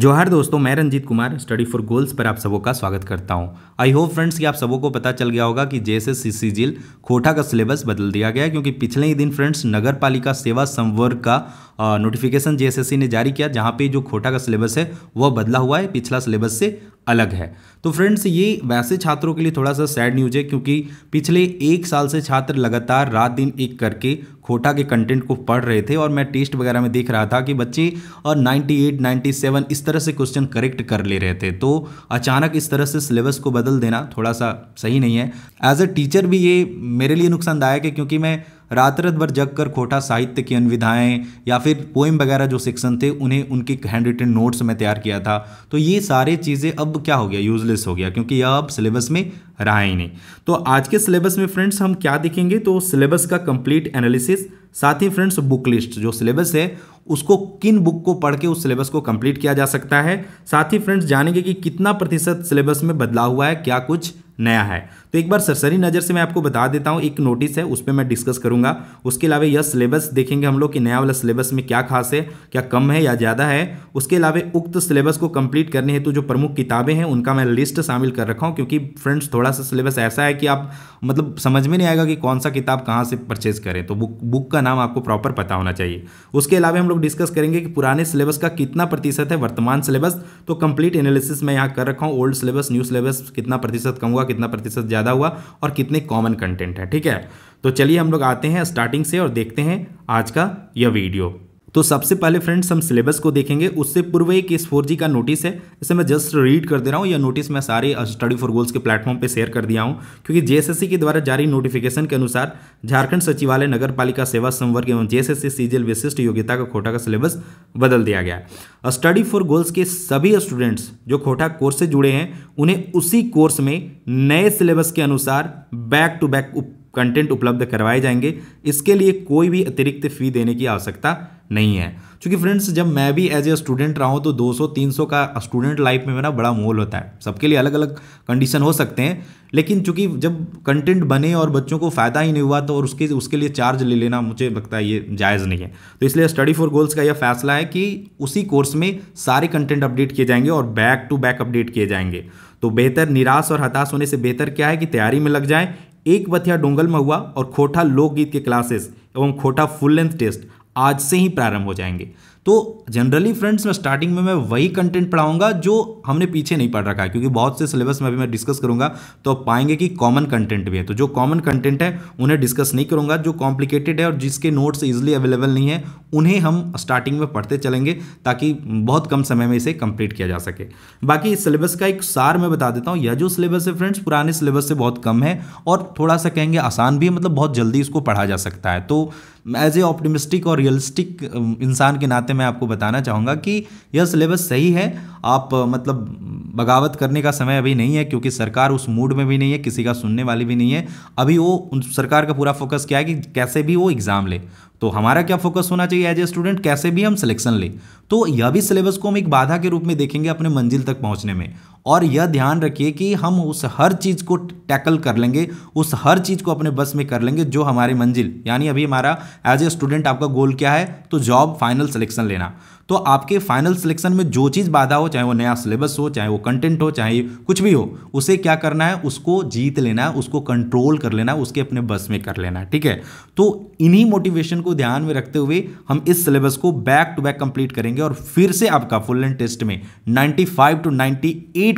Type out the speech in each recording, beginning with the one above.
जोहार दोस्तों मैं Ranjit Kumar study for goals पर आप सबों का स्वागत करता हूं आई होप फ्रेंड्स कि आप सबों को पता चल गया होगा कि जैसे सी जिल खोटा का सिलेबस बदल दिया गया क्योंकि पिछले ही दिन फ्रेंड्स नगर पालिका सेवा संवर्ग का नोटिफिकेशन जीएसएससी ने जारी किया जहाँ पे जो खोटा का सिलेबस है वह बदला हुआ है पिछला सिलेबस से अलग है तो फ्रेंड्स ये वैसे छात्रों के लिए थोड़ा सा सैड न्यूज है क्योंकि पिछले एक साल से छात्र लगातार रात दिन एक करके खोटा के कंटेंट को पढ़ रहे थे और मैं टेस्ट वगैरह में देख रहा था कि बच्चे और 98, 97 इस तरह से क्वेश्चन करेक्ट कर ले रहे थे तो अचानक इस तरह से सिलेबस को बदल देना थोड़ा सा सही नहीं है एज अ टीचर भी ये मेरे लिए नुकसानदायक है क्योंकि मैं रात रात भर जग कर खोटा साहित्य की अनविधाएँ या फिर पोइम वगैरह जो सेक्शन थे उन्हें उनके हैंड रिटन नोट्स में तैयार किया था तो ये सारे चीज़ें अब क्या हो गया यूजलेस हो गया क्योंकि यह अब सिलेबस में रहा ही नहीं तो आज के सिलेबस में फ्रेंड्स हम क्या देखेंगे तो सिलेबस का कंप्लीट एनालिसिस साथ ही फ्रेंड्स बुक लिस्ट जो सिलेबस है उसको किन बुक को पढ़ के उस सिलेबस को कंप्लीट किया जा सकता है साथ ही फ्रेंड्स जानेंगे कि कितना प्रतिशत सिलेबस में बदलाव हुआ है क्या कुछ नया है तो एक बार सरसरी नज़र से मैं आपको बता देता हूँ एक नोटिस है उस पर मैं डिस्कस करूँगा उसके अलावा यह सिलेबस देखेंगे हम लोग कि नया वाला सिलेबस में क्या खास है क्या कम है या ज़्यादा है उसके अलावा उक्त सिलेबस को कंप्लीट करने हेतु तो जो प्रमुख किताबें हैं उनका मैं लिस्ट शामिल कर रखा हूँ क्योंकि फ्रेंड्स थोड़ा सा सिलेबस ऐसा है कि आप मतलब समझ में नहीं आएगा कि कौन सा किताब कहाँ से परचेज करें तो बुक बुक का नाम आपको प्रॉपर पता होना चाहिए उसके अलावा हम लोग डिस्कस करेंगे कि पुराने सिलेबस का कितना प्रतिशत है वर्तमान सिलेबस तो कंप्लीट एनालिसिस मैं यहाँ कर रखा हूँ ओल्ड सिलेबस न्यू सिलेबस कितना प्रतिशत कम हुआ कितना प्रतिशत ज़्यादा हुआ और कितने कॉमन कंटेंट हैं ठीक है तो चलिए हम लोग आते हैं स्टार्टिंग से और देखते हैं आज का यह वीडियो तो सबसे पहले फ्रेंड्स हम सिलेबस को देखेंगे उससे पूर्व एक इस फोर जी का नोटिस है इसे मैं जस्ट रीड कर दे रहा हूँ यह नोटिस मैं सारे स्टडी फॉर गोल्स के प्लेटफॉर्म पे शेयर कर दिया हूँ क्योंकि जेएसएससी के द्वारा जारी नोटिफिकेशन के अनुसार झारखंड सचिवालय नगर पालिका सेवा संवर्ग एवं जे एस विशिष्ट योग्यता का खोटा का सिलेबस बदल दिया गया है स्टडी फॉर गोल्स के सभी स्टूडेंट्स जो खोटा कोर्स से जुड़े हैं उन्हें उसी कोर्स में नए सिलेबस के अनुसार बैक टू बैक कंटेंट उपलब्ध करवाए जाएंगे इसके लिए कोई भी अतिरिक्त फी देने की आवश्यकता नहीं है क्योंकि फ्रेंड्स जब मैं भी एज ए स्टूडेंट रहा हूँ तो 200-300 का स्टूडेंट लाइफ में मेरा बड़ा मोल होता है सबके लिए अलग अलग कंडीशन हो सकते हैं लेकिन चूंकि जब कंटेंट बने और बच्चों को फ़ायदा ही नहीं हुआ तो और उसके उसके लिए चार्ज ले लेना मुझे लगता है ये जायज़ नहीं है तो इसलिए स्टडी फॉर गोल्स का यह फैसला है कि उसी कोर्स में सारे कंटेंट अपडेट किए जाएंगे और बैक टू बैक अपडेट किए जाएंगे तो बेहतर निराश और हताश होने से बेहतर क्या है कि तैयारी में लग जाए एक बथिया डोंगल में हुआ और खोटा लोकगीत के क्लासेस एवं खोटा फुल लेंथ टेस्ट आज से ही प्रारंभ हो जाएंगे तो जनरली फ्रेंड्स मैं स्टार्टिंग में मैं वही कंटेंट पढ़ाऊंगा जो हमने पीछे नहीं पढ़ रखा है क्योंकि बहुत से सिलेबस में अभी मैं डिस्कस करूंगा तो आप पाएंगे कि कॉमन कंटेंट भी है तो जो कॉमन कंटेंट है उन्हें डिस्कस नहीं करूंगा जो कॉम्प्लिकेटेड है और जिसके नोट्स इजिली अवेलेबल नहीं है उन्हें हम स्टार्टिंग में पढ़ते चलेंगे ताकि बहुत कम समय में इसे कंप्लीट किया जा सके बाकी इस सिलेबस का एक सार मैं बता देता हूँ यह जो सिलेबस है फ्रेंड्स पुराने सिलेबस से बहुत कम है और थोड़ा सा कहेंगे आसान भी है मतलब बहुत जल्दी इसको पढ़ा जा सकता है तो एज ए ऑप्टिमिस्टिक और रियलिस्टिक इंसान के नाते मैं आपको बताना चाहूँगा कि यह सिलेबस सही है आप मतलब बगावत करने का समय अभी नहीं है क्योंकि सरकार उस मूड में भी नहीं है किसी का सुनने वाली भी नहीं है अभी वो सरकार का पूरा फोकस क्या है कि कैसे भी वो एग्ज़ाम ले तो हमारा क्या फोकस होना चाहिए एज ए स्टूडेंट कैसे भी हम सिलेक्शन लें तो यह भी सिलेबस को हम एक बाधा के रूप में देखेंगे अपने मंजिल तक पहुंचने में और यह ध्यान रखिए कि हम उस हर चीज़ को टैकल कर लेंगे उस हर चीज़ को अपने बस में कर लेंगे जो हमारी मंजिल यानी अभी हमारा एज ए स्टूडेंट आपका गोल क्या है तो जॉब फाइनल सिलेक्शन लेना तो आपके फाइनल सिलेक्शन में जो चीज़ बाधा हो चाहे वो नया सिलेबस हो चाहे वो कंटेंट हो चाहे कुछ भी हो उसे क्या करना है उसको जीत लेना है उसको कंट्रोल कर लेना है उसके अपने बस में कर लेना है ठीक है तो इन्हीं मोटिवेशन को ध्यान में रखते हुए हम इस सिलेबस को बैक टू बैक कंप्लीट करेंगे और फिर से आपका फुल एंड टेस्ट में नाइन्टी टू नाइन्टी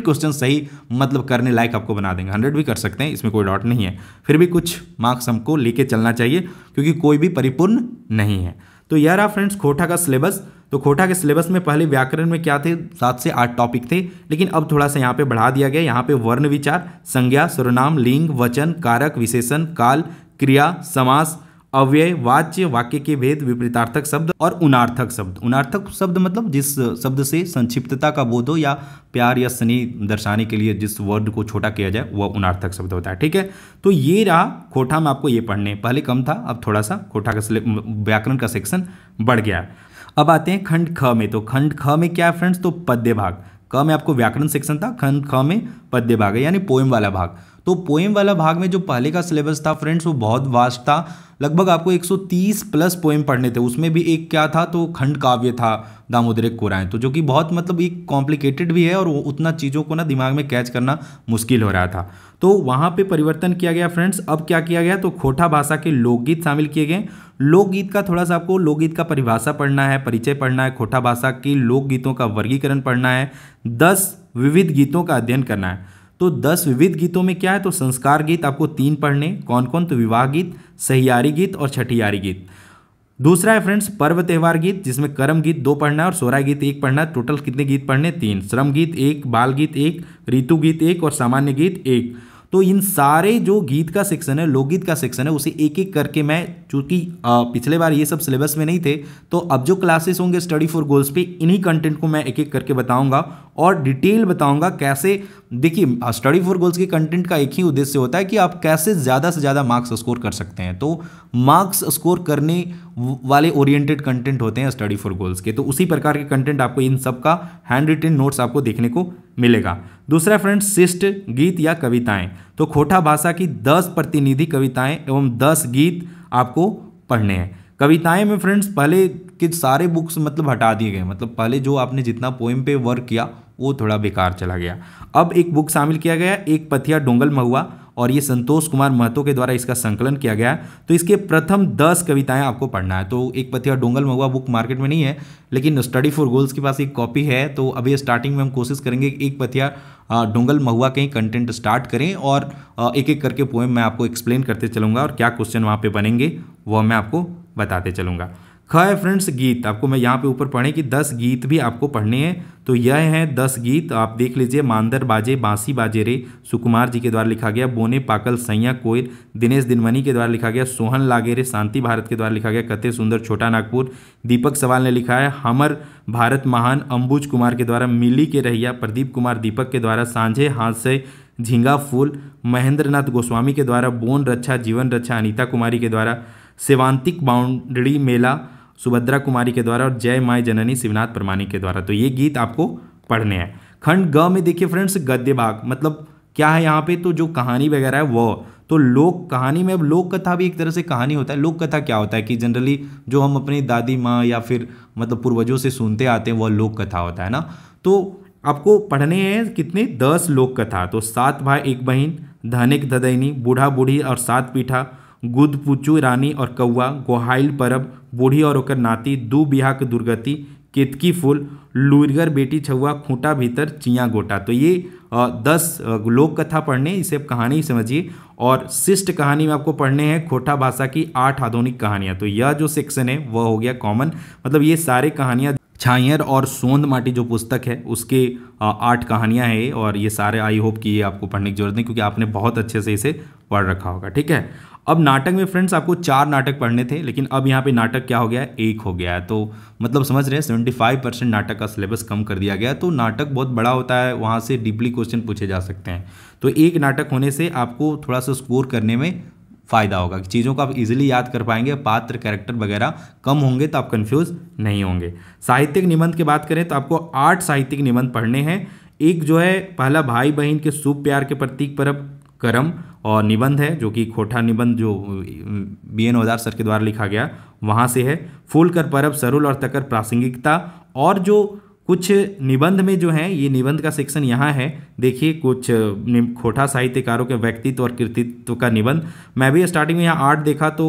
क्वेश्चन सही मतलब करने लायक आपको बना देंगे हंड्रेड भी कर सकते हैं इसमें कोई डाउट नहीं है फिर भी कुछ मार्क्स हमको लेके चलना चाहिए क्योंकि कोई भी परिपूर्ण नहीं है तो यह रहा फ्रेंड्स खोटा का सिलेबस तो खोटा के सिलेबस में पहले व्याकरण में क्या थे सात से आठ टॉपिक थे लेकिन अब थोड़ा सा यहाँ पे बढ़ा दिया गया यहाँ पे वर्ण विचार संज्ञा सर्वनाम लिंग वचन कारक विशेषण काल क्रिया समास अव्यय वाच्य वाक्य के भेद विपरीतार्थक शब्द और उनार्थक शब्द उनार्थक शब्द मतलब जिस शब्द से संक्षिप्तता का बोध हो या प्यार या स्नेह दर्शाने के लिए जिस वर्ड को छोटा किया जाए वह उनार्थक शब्द होता है ठीक है तो ये रहा खोटा में आपको ये पढ़ने पहले कम था अब थोड़ा सा खोटा का व्याकरण का सेक्शन बढ़ गया अब आते हैं खंड ख में तो खंड ख में क्या है फ्रेंड्स तो पद्य भाग क में आपको व्याकरण सेक्शन था खंड ख में पद्य भाग है यानी पोएम वाला भाग तो पोएम वाला भाग में जो पहले का सिलेबस था फ्रेंड्स वो बहुत वास्ट था लगभग आपको 130 प्लस पोएम पढ़ने थे उसमें भी एक क्या था तो खंड काव्य था दामोदरिक कोराएं तो जो कि बहुत मतलब एक कॉम्प्लिकेटेड भी है और वो उतना चीज़ों को ना दिमाग में कैच करना मुश्किल हो रहा था तो वहाँ पे परिवर्तन किया गया फ्रेंड्स अब क्या किया गया तो खोटा भाषा के लोकगीत शामिल किए गए लोकगीत का थोड़ा सा आपको लोकगीत का परिभाषा पढ़ना है परिचय पढ़ना है खोटा भाषा के लोकगीतों का वर्गीकरण पढ़ना है दस विविध गीतों का अध्ययन करना है तो दस विविध गीतों में क्या है तो संस्कार गीत आपको तीन पढ़ने कौन कौन तो विवाह गीत सहियारी गीत और छठियारी गीत दूसरा है फ्रेंड्स पर्व त्यौहार गीत जिसमें कर्म गीत दो पढ़ना है और सोरा गीत एक पढ़ना है टोटल कितने गीत पढ़ने तीन श्रम गीत एक बाल गीत एक ऋतु गीत एक और सामान्य गीत एक तो इन सारे जो गीत का सेक्शन है लोकगीत का सेक्शन है उसे एक एक करके मैं चूंकि पिछले बार ये सब सिलेबस में नहीं थे तो अब जो क्लासेस होंगे स्टडी फॉर गोल्स पे इन्हीं कंटेंट को मैं एक एक करके बताऊंगा और डिटेल बताऊंगा कैसे देखिए स्टडी फॉर गोल्स के कंटेंट का एक ही उद्देश्य होता है कि आप कैसे ज़्यादा से ज़्यादा मार्क्स स्कोर कर सकते हैं तो मार्क्स स्कोर करने वाले ओरिएंटेड कंटेंट होते हैं स्टडी फॉर गोल्स के तो उसी प्रकार के कंटेंट आपको इन सब का हैंड रिटेन नोट्स आपको देखने को मिलेगा दूसरा फ्रेंड्स शिष्ट गीत या कविताएँ तो खोटा भाषा की दस प्रतिनिधि कविताएँ एवं दस गीत आपको पढ़ने हैं कविताएं में फ्रेंड्स पहले के सारे बुक्स मतलब हटा दिए गए मतलब पहले जो आपने जितना पोएम पे वर्क किया वो थोड़ा बेकार चला गया अब एक बुक शामिल किया गया एक पथिया डोंगल महुआ और ये संतोष कुमार महतो के द्वारा इसका संकलन किया गया तो इसके प्रथम दस कविताएं आपको पढ़ना है तो एक पथिया डोंगल महुआ बुक मार्केट में नहीं है लेकिन स्टडी फॉर गोल्स के पास एक कॉपी है तो अभी स्टार्टिंग में हम कोशिश करेंगे एक पथिया डोंगल महुआ के कंटेंट स्टार्ट करें और एक एक करके पोएम मैं आपको एक्सप्लेन करते चलूँगा और क्या क्वेश्चन वहाँ पर बनेंगे वह मैं आपको बताते चलूँगा ख है फ्रेंड्स गीत आपको मैं यहाँ पे ऊपर पढ़े कि दस गीत भी आपको पढ़ने हैं तो यह हैं दस गीत आप देख लीजिए मांदर बाजे बांसी बाजे रे सुकुमार जी के द्वारा लिखा गया बोने पाकल सैया कोयल दिनेश दिनमनी के द्वारा लिखा गया सोहन लागे रे शांति भारत के द्वारा लिखा गया कते सुंदर छोटा नागपुर दीपक सवाल ने लिखा है हमर भारत महान अम्बुज कुमार के द्वारा मिली के रहिया प्रदीप कुमार दीपक के द्वारा सांझे हाथ से झींगा फूल महेंद्र नाथ गोस्वामी के द्वारा बोन रक्षा जीवन रक्षा अनिता कुमारी के द्वारा सेवांतिक बाउंड्री मेला सुभद्रा कुमारी के द्वारा और जय माय जननी शिवनाथ परमानी के द्वारा तो ये गीत आपको पढ़ने हैं खंड ग में देखिए फ्रेंड्स गद्य भाग मतलब क्या है यहाँ पे तो जो कहानी वगैरह है वह तो लोक कहानी में अब लोक कथा भी एक तरह से कहानी होता है लोक कथा क्या होता है कि जनरली जो हम अपनी दादी माँ या फिर मतलब पूर्वजों से सुनते आते हैं वह लोक कथा होता है ना तो आपको पढ़ने हैं कितने दस लोक कथा तो सात भाई एक बहन धनिक धदैनी बूढ़ा बूढ़ी और सात पीठा गुदपुचू रानी और कौआ गोहाइल परब बूढ़ी और ओकर नाती दू के दुर्गति केतकी फूल लुरगर बेटी छुआ खूंटा भीतर चिया गोटा तो ये दस लोक कथा पढ़ने इसे कहानी समझिए और शिष्ट कहानी में आपको पढ़ने हैं खोटा भाषा की आठ आधुनिक कहानियाँ तो यह जो सेक्शन है वह हो गया कॉमन मतलब ये सारे कहानियाँ छाइयर और सोंद माटी जो पुस्तक है उसके आठ कहानियाँ हैं और ये सारे आई होप कि ये आपको पढ़ने की जरूरत नहीं क्योंकि आपने बहुत अच्छे से इसे पढ़ रखा होगा ठीक है अब नाटक में फ्रेंड्स आपको चार नाटक पढ़ने थे लेकिन अब यहाँ पे नाटक क्या हो गया है एक हो गया है तो मतलब समझ रहे हैं सेवेंटी फाइव परसेंट नाटक का सिलेबस कम कर दिया गया तो नाटक बहुत बड़ा होता है वहाँ से डीपली क्वेश्चन पूछे जा सकते हैं तो एक नाटक होने से आपको थोड़ा सा स्कोर करने में फ़ायदा होगा चीज़ों को आप इजीली याद कर पाएंगे पात्र कैरेक्टर वगैरह कम होंगे तो आप कंफ्यूज नहीं होंगे साहित्यिक निबंध की बात करें तो आपको आठ साहित्यिक निबंध पढ़ने हैं एक जो है पहला भाई बहन के शुभ प्यार के प्रतीक अब कर्म और निबंध है जो कि खोठा निबंध जो बी एन औजार सर के द्वारा लिखा गया वहाँ से है फूल कर परब सरुल और तकर प्रासंगिकता और जो कुछ निबंध में जो है ये निबंध का सेक्शन यहाँ है देखिए कुछ खोठा साहित्यकारों के व्यक्तित्व और कृतित्व का निबंध मैं भी स्टार्टिंग में यहाँ आर्ट देखा तो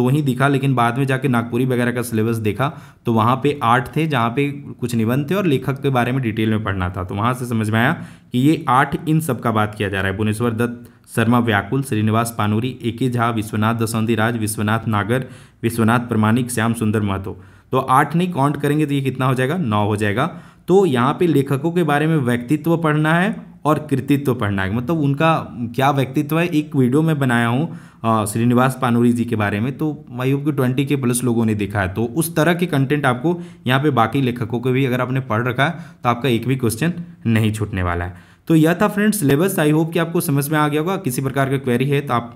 दो ही दिखा लेकिन बाद में जाके नागपुरी वगैरह का सिलेबस देखा तो वहाँ पे आर्ट थे जहाँ पे कुछ निबंध थे और लेखक के बारे में डिटेल में पढ़ना था तो वहाँ से समझ में आया कि ये आर्ट इन सब का बात किया जा रहा है भुवनेश्वर दत्त शर्मा व्याकुल श्रीनिवास पानूरी ए के झा विश्वनाथ दसौंधीराज विश्वनाथ नागर विश्वनाथ प्रमाणिक श्याम सुंदर महतो तो आठ नहीं काउंट करेंगे तो ये कितना हो जाएगा नौ हो जाएगा तो यहाँ पे लेखकों के बारे में व्यक्तित्व पढ़ना है और कृतित्व पढ़ना है मतलब उनका क्या व्यक्तित्व है एक वीडियो में बनाया हूँ श्रीनिवास पानूरी जी के बारे में तो माई होप कि ट्वेंटी के प्लस लोगों ने देखा है तो उस तरह के कंटेंट आपको यहाँ पे बाकी लेखकों के भी अगर आपने पढ़ रखा है तो आपका एक भी क्वेश्चन नहीं छूटने वाला है तो यह था फ्रेंड्स सिलेबस आई होप कि आपको समझ में आ गया होगा किसी प्रकार का क्वेरी है तो आप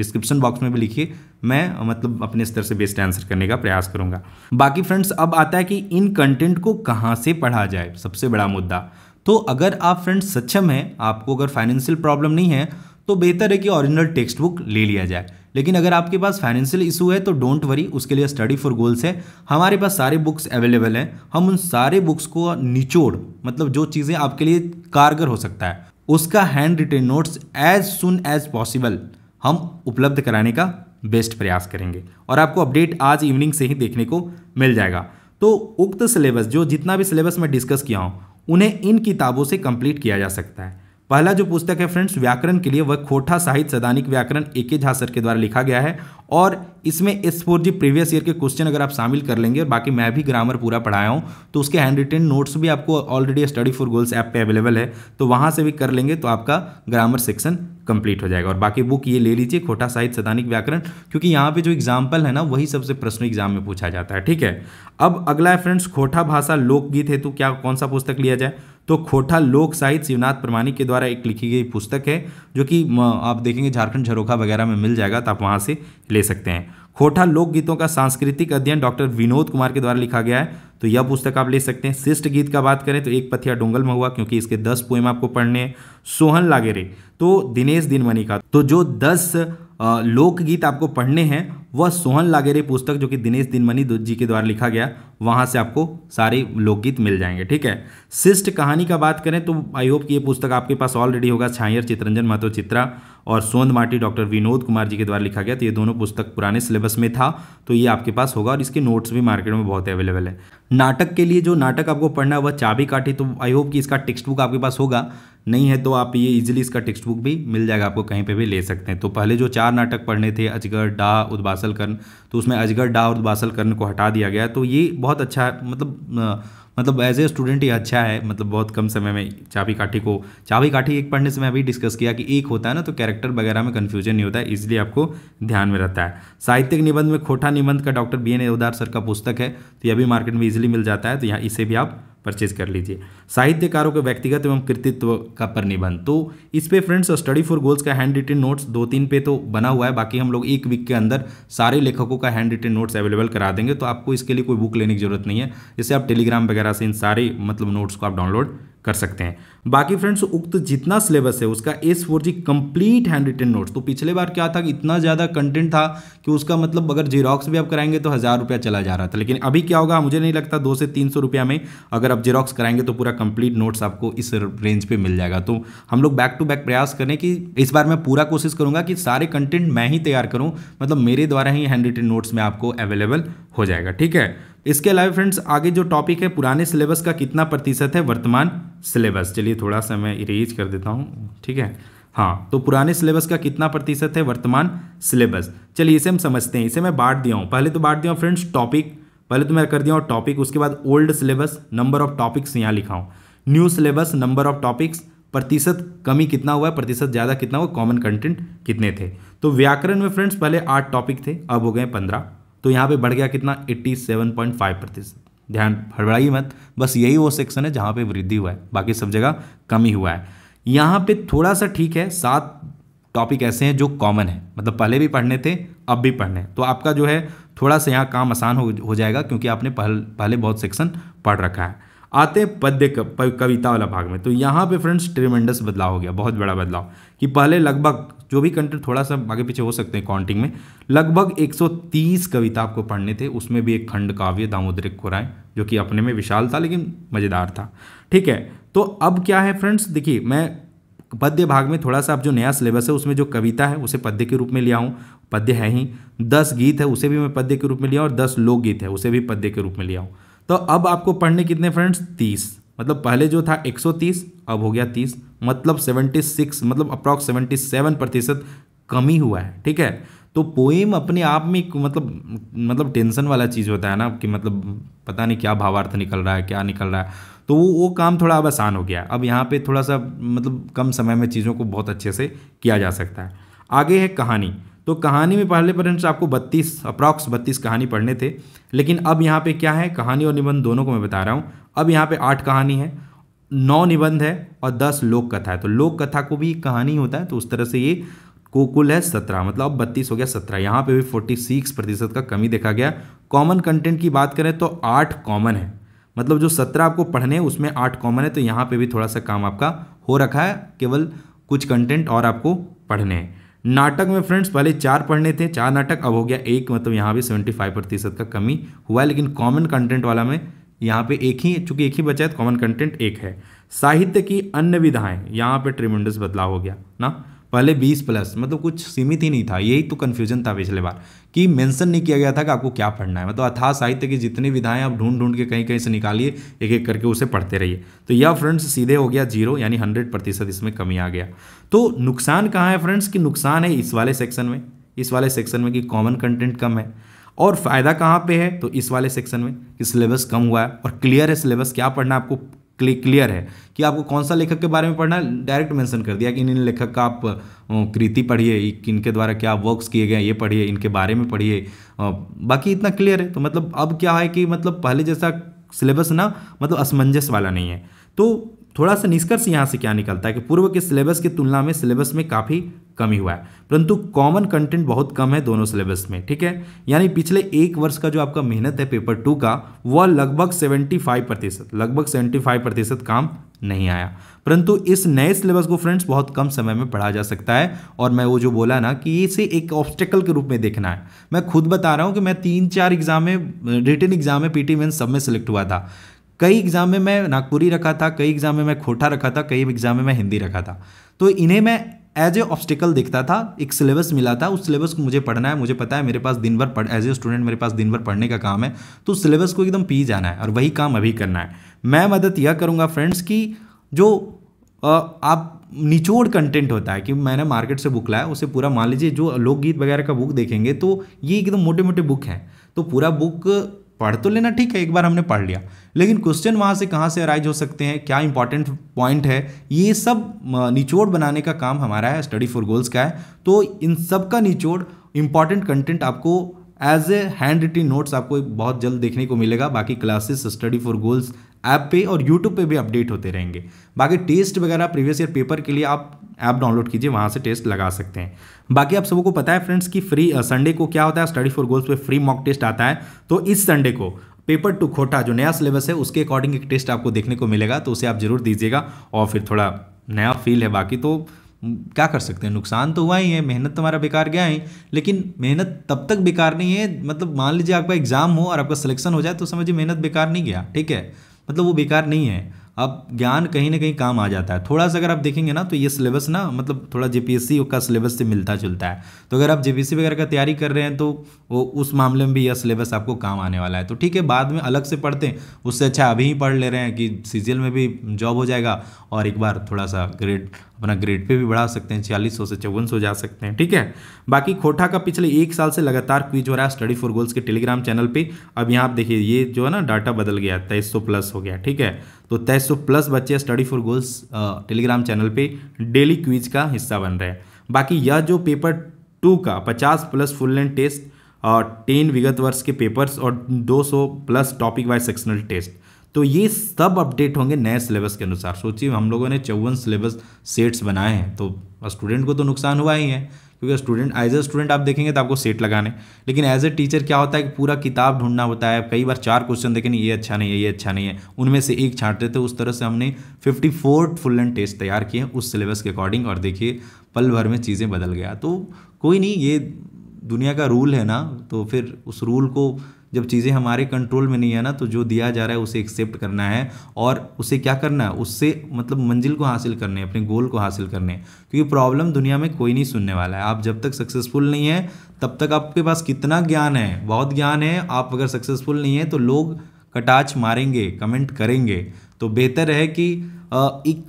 डिस्क्रिप्शन बॉक्स में भी लिखिए मैं मतलब अपने स्तर से बेस्ट आंसर करने का प्रयास करूंगा बाकी फ्रेंड्स अब आता है कि इन कंटेंट को कहाँ से पढ़ा जाए सबसे बड़ा मुद्दा तो अगर आप फ्रेंड्स सक्षम हैं आपको अगर फाइनेंशियल प्रॉब्लम नहीं है तो बेहतर है कि ओरिजिनल टेक्स्ट बुक ले लिया जाए लेकिन अगर आपके पास फाइनेंशियल इशू है तो डोंट वरी उसके लिए स्टडी फॉर गोल्स है हमारे पास सारे बुक्स अवेलेबल हैं हम उन सारे बुक्स को निचोड़ मतलब जो चीज़ें आपके लिए कारगर हो सकता है उसका hand written notes as soon as possible हम उपलब्ध कराने का बेस्ट प्रयास करेंगे और आपको अपडेट आज इवनिंग से ही देखने को मिल जाएगा तो उक्त सिलेबस जो जितना भी सिलेबस मैं डिस्कस किया हूँ उन्हें इन किताबों से कंप्लीट किया जा सकता है पहला जो पुस्तक है फ्रेंड्स व्याकरण के लिए वह खोटा साहित्य सदानिक व्याकरण ए के झा सर के द्वारा लिखा गया है और इसमें S four G previous year के क्वेश्चन अगर आप शामिल कर लेंगे और बाकी मैं भी ग्रामर पूरा पढ़ाया हूँ तो उसके हैंड रिटेन नोट्स भी आपको already study for goals app पे अवेलेबल है तो वहाँ से भी कर लेंगे तो आपका ग्रामर सेक्शन कंप्लीट हो जाएगा और बाकी बुक ये ले लीजिए खोटा साहित्य सदानिक व्याकरण क्योंकि यहाँ पे जो एग्जाम्पल है ना वही सबसे प्रश्न एग्जाम में पूछा जाता है ठीक है अब अगला है फ्रेंड्स खोटा भाषा लोकगीत हेतु क्या कौन सा पुस्तक लिया जाए तो खोटा लोक साहित्य शिवनाथ प्रमाणिक के द्वारा एक लिखी गई पुस्तक है जो कि आप देखेंगे झारखंड झरोखा वगैरह में मिल जाएगा तो आप वहाँ से ले सकते हैं खोटा लोकगीतों का सांस्कृतिक अध्ययन डॉक्टर विनोद कुमार के द्वारा लिखा गया है तो यह पुस्तक आप ले सकते हैं शिष्ट गीत का बात करें तो एक पथिया डोंगल में हुआ क्योंकि इसके दस पोएम आपको पढ़ने हैं सोहन लागेरे तो दिनेश दिनमणि का तो जो दस लोकगीत आपको पढ़ने हैं वह सोहन लागेरे पुस्तक जो कि दिनेश दिनमनी जी के द्वारा लिखा गया वहाँ से आपको सारे लोकगीत मिल जाएंगे ठीक है शिष्ट कहानी का बात करें तो आई होप कि ये पुस्तक आपके पास ऑलरेडी होगा छायर चित्रंजन महतो चित्रा और सोंद माटी डॉक्टर विनोद कुमार जी के द्वारा लिखा गया तो ये दोनों पुस्तक पुराने सिलेबस में था तो ये आपके पास होगा और इसके नोट्स भी मार्केट में बहुत अवेलेबल है नाटक के लिए जो नाटक आपको पढ़ना है वह चाबी काटी तो आई होप कि इसका टेक्स्ट बुक आपके पास होगा नहीं है तो आप ये इजीली इसका टेक्स्ट बुक भी मिल जाएगा आपको कहीं पे भी ले सकते हैं तो पहले जो चार नाटक पढ़ने थे अजगर डा उद्वासल कर्ण तो उसमें अजगर डा और उद्वासल कर्ण को हटा दिया गया तो ये बहुत अच्छा है मतलब मतलब एज ए स्टूडेंट ये अच्छा है मतलब बहुत कम समय में चाबी काठी को चाबी काठी एक पढ़ने से मैं अभी डिस्कस किया कि एक होता है ना तो कैरेक्टर वगैरह में कन्फ्यूजन नहीं होता है इसलिए आपको ध्यान में रहता है साहित्यिक निबंध में खोटा निबंध का doctor B N Udar sir का पुस्तक है तो यह भी मार्केट में इजिली मिल जाता है तो यहाँ इसे भी आप परचेज कर लीजिए साहित्यकारों के व्यक्तिगत एवं कृतित्व का पर निबंध तो इस पे फ्रेंड्स स्टडी फॉर गोल्स का हैंड रिटेन नोट्स दो तीन पे तो बना हुआ है बाकी हम लोग एक वीक के अंदर सारे लेखकों का हैंड रिटेन नोट्स अवेलेबल करा देंगे तो आपको इसके लिए कोई बुक लेने की जरूरत नहीं है जैसे आप टेलीग्राम वगैरह से इन सारे मतलब नोट्स को आप डाउनलोड कर सकते हैं बाकी फ्रेंड्स उक्त जितना सिलेबस है उसका S four G complete hand written notes तो पिछले बार क्या था कि इतना ज़्यादा कंटेंट था कि उसका मतलब अगर जीरोक्स भी आप कराएंगे तो हज़ार रुपया चला जा रहा था लेकिन अभी क्या होगा मुझे नहीं लगता दो से तीन सौ रुपया में अगर आप जीरोक्स कराएंगे तो पूरा कंप्लीट नोट्स आपको इस रेंज पर मिल जाएगा तो हम लोग बैक टू बैक प्रयास करें कि इस बार मैं पूरा कोशिश करूँगा कि सारे कंटेंट मैं ही तैयार करूँ मतलब मेरे द्वारा ही हैंड रिटन नोट्स में आपको अवेलेबल हो जाएगा ठीक है इसके अलावा फ्रेंड्स आगे जो टॉपिक है पुराने सिलेबस का कितना प्रतिशत है वर्तमान सिलेबस चलिए थोड़ा सा मैं इरेज कर देता हूँ ठीक है हाँ तो पुराने सिलेबस का कितना प्रतिशत है वर्तमान सिलेबस चलिए इसे हम समझते हैं इसे मैं बांट दिया हूँ पहले तो बांट दिया हूँ फ्रेंड्स टॉपिक पहले तो मैं कर दिया हूँ टॉपिक उसके बाद old syllabus number of topics यहाँ लिखा हूँ new syllabus number of topics प्रतिशत कमी कितना हुआ है प्रतिशत ज़्यादा कितना हुआ कॉमन कंटेंट कितने थे तो व्याकरण में फ्रेंड्स पहले आठ टॉपिक थे अब हो गए पंद्रह तो यहाँ पर बढ़ गया कितना फाइव प्रतिशत ध्यान हड़बड़ाइए मत बस यही वो सेक्शन है जहाँ पे वृद्धि हुआ है बाकी सब जगह कमी हुआ है यहाँ पे थोड़ा सा ठीक है सात टॉपिक ऐसे हैं जो कॉमन है मतलब पहले भी पढ़ने थे अब भी पढ़ने तो आपका जो है थोड़ा सा यहाँ काम आसान हो हो जाएगा क्योंकि आपने पहल, पहले बहुत सेक्शन पढ़ रखा है आते पद्य कविता वाला भाग में तो यहाँ पे फ्रेंड्स ट्रिमेंडस बदलाव हो गया बहुत बड़ा बदलाव कि पहले लगभग जो भी कंटेंट थोड़ा सा आगे पीछे हो सकते हैं काउंटिंग में लगभग 130 कविता आपको पढ़ने थे उसमें भी एक खंड काव्य दामोदरिक खुराए जो कि अपने में विशाल था लेकिन मज़ेदार था ठीक है तो अब क्या है फ्रेंड्स देखिए मैं पद्य भाग में थोड़ा सा अब जो नया सिलेबस है उसमें जो कविता है उसे पद्य के रूप में लिया हूँ पद्य है ही दस गीत है उसे भी मैं पद्य के रूप में लिया और दस लोकगीत है उसे भी पद्य के रूप में लिया हूँ तो अब आपको पढ़ने कितने फ्रेंड्स तीस मतलब पहले जो था 130 अब हो गया 30 मतलब 76 मतलब अप्रॉक्स 77 प्रतिशत कमी हुआ है ठीक है तो पोईम अपने आप में मतलब मतलब टेंशन वाला चीज़ होता है ना कि मतलब पता नहीं क्या भावार्थ निकल रहा है क्या निकल रहा है तो वो वो काम थोड़ा अब आसान हो गया अब यहाँ पे थोड़ा सा मतलब कम समय में चीज़ों को बहुत अच्छे से किया जा सकता है आगे है कहानी तो कहानी में पहले पर आपको बत्तीस अप्रॉक्स बत्तीस कहानी पढ़ने थे लेकिन अब यहाँ पे क्या है कहानी और निबंध दोनों को मैं बता रहा हूँ अब यहाँ पे आठ कहानी है नौ निबंध है और दस लोक कथा है तो लोक कथा को भी कहानी होता है तो उस तरह से ये कोकुल है सत्रह मतलब अब बत्तीस हो गया सत्रह यहाँ पे भी फोर्टी सिक्स प्रतिशत का कमी देखा गया कॉमन कंटेंट की बात करें तो आठ कॉमन है मतलब जो सत्रह आपको पढ़ने हैं उसमें आठ कॉमन है तो यहाँ पे भी थोड़ा सा काम आपका हो रखा है केवल कुछ कंटेंट और आपको पढ़ने हैं नाटक में फ्रेंड्स पहले चार पढ़ने थे चार नाटक अब हो गया एक मतलब यहाँ भी सेवेंटी फाइव प्रतिशत का कमी हुआ है लेकिन कॉमन कंटेंट वाला में यहाँ पे एक ही चूंकि एक ही बचा है तो कॉमन कंटेंट एक है साहित्य की अन्य विधाएं यहाँ पे ट्रिमेंडस बदलाव हो गया ना पहले 20 प्लस मतलब कुछ सीमित ही नहीं था यही तो कन्फ्यूजन था पिछले बार कि मेंशन नहीं किया गया था कि आपको क्या पढ़ना है मतलब अथा साहित्य की जितनी विधाएं आप ढूंढ ढूंढ के कहीं कहीं से निकालिए एक एक करके उसे पढ़ते रहिए तो यह फ्रेंड्स सीधे हो गया जीरो यानी हंड्रेड प्रतिशत इसमें कमी आ गया तो नुकसान कहाँ है फ्रेंड्स कि नुकसान है इस वाले सेक्शन में इस वाले सेक्शन में कि कॉमन कंटेंट कम है और फ़ायदा कहाँ पे है तो इस वाले सेक्शन में कि सिलेबस कम हुआ है और क्लियर है सिलेबस क्या पढ़ना है आपको क्लियर है कि आपको कौन सा लेखक के बारे में पढ़ना है डायरेक्ट मेंशन कर दिया कि इन इन लेखक का आप कृति पढ़िए इनके द्वारा क्या वर्क्स किए गए ये पढ़िए इनके बारे में पढ़िए बाकी इतना क्लियर है तो मतलब अब क्या है कि मतलब पहले जैसा सिलेबस ना मतलब असमंजस वाला नहीं है तो थोड़ा सा निष्कर्ष यहाँ से क्या निकलता है कि पूर्व के सिलेबस की तुलना में सिलेबस में काफ़ी कमी हुआ है परंतु कॉमन कंटेंट बहुत कम है दोनों सिलेबस में ठीक है यानी पिछले एक वर्ष का जो आपका मेहनत है पेपर टू का वह लगभग 75 प्रतिशत लगभग 75 प्रतिशत काम नहीं आया परंतु इस नए सिलेबस को फ्रेंड्स बहुत कम समय में पढ़ा जा सकता है और मैं वो जो बोला ना कि इसे एक ऑब्स्टेकल के रूप में देखना है मैं खुद बता रहा हूँ कि मैं तीन चार एग्जाम में रिटर्न एग्जाम में पीटी टी सब में सिलेक्ट हुआ था कई एग्ज़ाम में मैं नागपुरी रखा था कई एग्ज़ाम में मैं खोटा रखा था कई एग्ज़ाम में मैं हिंदी रखा था तो इन्हें मैं एज ए ऑब्स्टिकल देखता था एक सिलेबस मिला था उस सिलेबस को मुझे पढ़ना है मुझे पता है मेरे पास दिन भर पढ़ एज ए स्टूडेंट मेरे पास दिन भर पढ़ने का काम है तो उस सिलेबस को एकदम पी जाना है और वही काम अभी करना है मैं मदद यह करूँगा फ्रेंड्स की जो आप निचोड़ कंटेंट होता है कि मैंने मार्केट से बुक लाया उसे पूरा मान लीजिए जो लोकगीत वगैरह का बुक देखेंगे तो ये एकदम मोटे मोटे बुक हैं तो पूरा बुक पढ़ तो लेना ठीक है एक बार हमने पढ़ लिया लेकिन क्वेश्चन वहाँ से कहाँ से अराइज हो सकते हैं क्या इंपॉर्टेंट पॉइंट है ये सब निचोड़ बनाने का काम हमारा है स्टडी फॉर गोल्स का है तो इन सब का निचोड़ इंपॉर्टेंट कंटेंट आपको as a hand written notes आपको बहुत जल्द देखने को मिलेगा बाकी classes study for goals app पे और यूट्यूब पे भी अपडेट होते रहेंगे बाकी टेस्ट वगैरह प्रीवियस ईयर पेपर के लिए आप ऐप डाउनलोड कीजिए वहाँ से टेस्ट लगा सकते हैं बाकी आप सबको पता है फ्रेंड्स कि फ्री संडे को क्या होता है स्टडी फॉर गोल्स पे फ्री मॉक टेस्ट आता है तो इस संडे को पेपर टू खोटा जो नया सिलेबस है उसके अकॉर्डिंग एक टेस्ट आपको देखने को मिलेगा तो उसे आप जरूर दीजिएगा और फिर थोड़ा नया फील है बाकी तो क्या कर सकते हैं नुकसान तो हुआ ही है मेहनत तुम्हारा तो बेकार गया ही लेकिन मेहनत तब तक बेकार नहीं है मतलब मान लीजिए आपका एग्जाम हो और आपका सिलेक्शन हो जाए तो समझिए मेहनत बेकार नहीं गया ठीक है मतलब वो बेकार नहीं है अब ज्ञान कहीं ना कहीं काम आ जाता है थोड़ा सा अगर आप देखेंगे ना तो ये सिलेबस ना मतलब थोड़ा जेपीएससी का सिलेबस से मिलता जुलता है तो अगर आप जेपीएससी वगैरह का तैयारी कर रहे हैं तो वो उस मामले में भी यह सिलेबस आपको काम आने वाला है तो ठीक है बाद में अलग से पढ़ते हैं उससे अच्छा अभी ही पढ़ ले रहे हैं कि सी में भी जॉब हो जाएगा और एक बार थोड़ा सा ग्रेड अपना ग्रेड पे भी बढ़ा सकते हैं छियालीस सौ से चौवन सौ जा सकते हैं ठीक है बाकी खोटा का पिछले एक साल से लगातार क्विज हो रहा है स्टडी फॉर गोल्स के टेलीग्राम चैनल पर अब यहाँ आप देखिए ये जो है ना डाटा बदल गया तेईस सौ प्लस हो गया ठीक है तो तेईस सौ प्लस बच्चे study for goals Telegram channel पे डेली क्विज का हिस्सा बन रहे हैं बाकी यह जो पेपर टू का पचास प्लस फुल लेंथ टेस्ट और टेन विगत वर्ष के पेपर्स और दो सौ plus topic wise sectional test तो ये सब अपडेट होंगे नए सिलेबस के अनुसार सोचिए हम लोगों ने चौवन सिलेबस सेट्स बनाए हैं तो स्टूडेंट को तो नुकसान हुआ ही है क्योंकि स्टूडेंट एज ए स्टूडेंट आप देखेंगे तो आपको सेट लगाने लेकिन एज ए टीचर क्या होता है कि पूरा किताब ढूंढना होता है कई बार चार क्वेश्चन देखें ये अच्छा नहीं है ये अच्छा नहीं है उनमें से एक छाटते थे उस तरह से हमने फिफ्टी फुल एंड टेस्ट तैयार किए उस सिलेबस के अकॉर्डिंग और देखिए पल भर में चीज़ें बदल गया तो कोई नहीं ये दुनिया का रूल है ना तो फिर उस रूल को जब चीज़ें हमारे कंट्रोल में नहीं है ना तो जो दिया जा रहा है उसे एक्सेप्ट करना है और उसे क्या करना है उससे मतलब मंजिल को हासिल करने अपने गोल को हासिल करने क्योंकि प्रॉब्लम दुनिया में कोई नहीं सुनने वाला है आप जब तक सक्सेसफुल नहीं है तब तक आपके पास कितना ज्ञान है बहुत ज्ञान है आप अगर सक्सेसफुल नहीं है तो लोग कटाच मारेंगे कमेंट करेंगे तो बेहतर है कि एक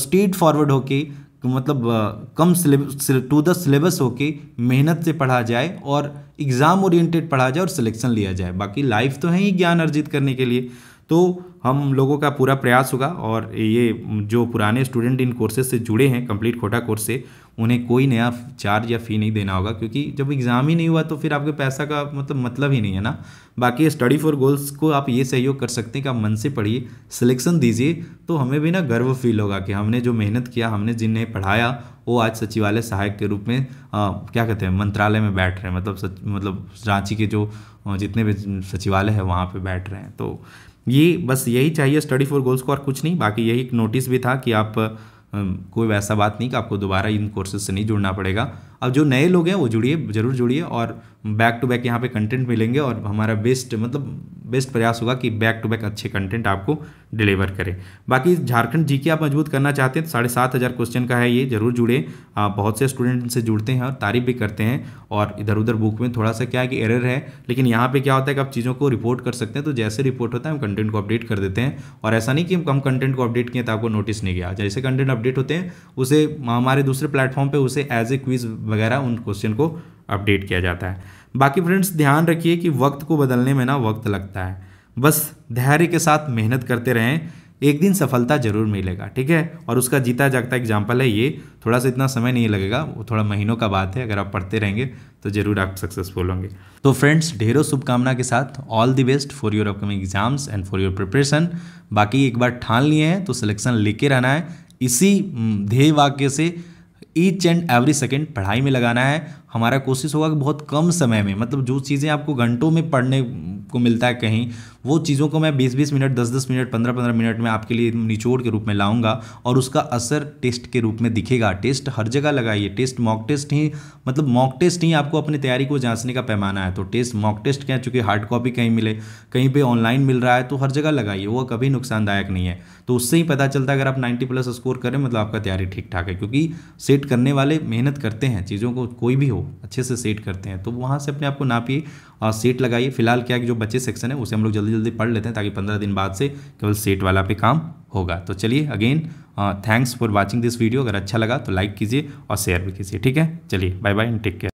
स्ट्रीट फॉरवर्ड होके तो मतलब कम सिलेबस टू द सिलेबस होके मेहनत से पढ़ा जाए और एग्ज़ाम ओरिएंटेड पढ़ा जाए और सिलेक्शन लिया जाए बाकी लाइफ तो है ही ज्ञान अर्जित करने के लिए तो हम लोगों का पूरा प्रयास होगा और ये जो पुराने स्टूडेंट इन कोर्सेज से जुड़े हैं कंप्लीट खोटा कोर्स से उन्हें कोई नया चार्ज या फ़ी नहीं देना होगा क्योंकि जब एग्ज़ाम ही नहीं हुआ तो फिर आपके पैसा का मतलब मतलब ही नहीं है ना बाकी स्टडी फॉर गोल्स को आप ये सहयोग कर सकते हैं कि आप मन से पढ़िए सिलेक्शन दीजिए तो हमें भी ना गर्व फील होगा कि हमने जो मेहनत किया हमने जिन्हें पढ़ाया वो आज सचिवालय सहायक के रूप में आ, क्या कहते हैं मंत्रालय में बैठ रहे हैं मतलब सच, मतलब रांची के जो जितने भी सचिवालय है वहाँ पर बैठ रहे हैं तो ये बस यही चाहिए स्टडी फॉर गोल्स को और कुछ नहीं बाकी यही एक नोटिस भी था कि आप कोई वैसा बात नहीं कि आपको दोबारा इन कोर्सेज से नहीं जुड़ना पड़ेगा अब जो नए लोग हैं वो जुड़िए ज़रूर जुड़िए और बैक टू बैक यहाँ पे कंटेंट मिलेंगे और हमारा बेस्ट मतलब बेस्ट प्रयास होगा कि बैक टू बैक अच्छे कंटेंट आपको डिलीवर करें बाकी झारखंड जी की आप मजबूत करना चाहते हैं तो साढ़े सात हज़ार क्वेश्चन का है ये ज़रूर जुड़े बहुत से स्टूडेंट इनसे जुड़ते हैं और तारीफ भी करते हैं और इधर उधर बुक में थोड़ा सा क्या है कि एरर है लेकिन यहाँ पर क्या होता है कि आप चीज़ों को रिपोर्ट कर सकते हैं तो जैसे रिपोर्ट होता है हम कंटेंट को अपडेट कर देते हैं और ऐसा नहीं कि हम कम कंटेंट को अपडेट किए तो आपको नोटिस नहीं गया जैसे कंटेंट अपडेट होते हैं उसे हमारे दूसरे प्लेटफॉर्म पर उसे एज ए क्विज वगैरह उन क्वेश्चन को अपडेट किया जाता है बाकी फ्रेंड्स ध्यान रखिए कि वक्त को बदलने में ना वक्त लगता है बस धैर्य के साथ मेहनत करते रहें एक दिन सफलता जरूर मिलेगा ठीक है और उसका जीता जागता एग्जाम्पल है ये थोड़ा सा इतना समय नहीं लगेगा वो थोड़ा महीनों का बात है अगर आप पढ़ते रहेंगे तो जरूर आप सक्सेसफुल होंगे तो फ्रेंड्स ढेरों शुभकामना के साथ all the best for your upcoming exams and for your preparation बाकी एक बार ठान लिए हैं तो सिलेक्शन लेके रहना है इसी ध्येय वाक्य से ईच एंड एवरी सेकेंड पढ़ाई में लगाना है हमारा कोशिश होगा कि बहुत कम समय में मतलब जो चीज़ें आपको घंटों में पढ़ने को मिलता है कहीं वो चीज़ों को मैं बीस बीस मिनट दस दस मिनट पंद्रह पंद्रह मिनट में आपके लिए निचोड़ के रूप में लाऊंगा और उसका असर टेस्ट के रूप में दिखेगा टेस्ट हर जगह लगाइए टेस्ट मॉक टेस्ट ही मतलब मॉक टेस्ट ही आपको अपनी तैयारी को जांचने का पैमाना है तो टेस्ट मॉक टेस्ट क्या चूँकि हार्ड कॉपी कहीं मिले कहीं पर ऑनलाइन मिल रहा है तो हर जगह लगाइए वो कभी नुकसानदायक नहीं है तो उससे ही पता चलता है अगर आप नाइन्टी प्लस स्कोर करें मतलब आपका तैयारी ठीक ठाक है क्योंकि सेट करने वाले मेहनत करते हैं चीज़ों को कोई भी हो अच्छे से सेट करते हैं तो वहाँ से अपने आप को नापिए और सेट लगाइए फिलहाल क्या कि जो बच्चे सेक्शन है उसे हम लोग जल्दी जल्दी पढ़ लेते हैं ताकि पंद्रह दिन बाद से केवल सेट वाला पे काम होगा तो चलिए again thanks for watching this video अगर अच्छा लगा तो लाइक कीजिए और शेयर भी कीजिए ठीक है चलिए bye bye and take care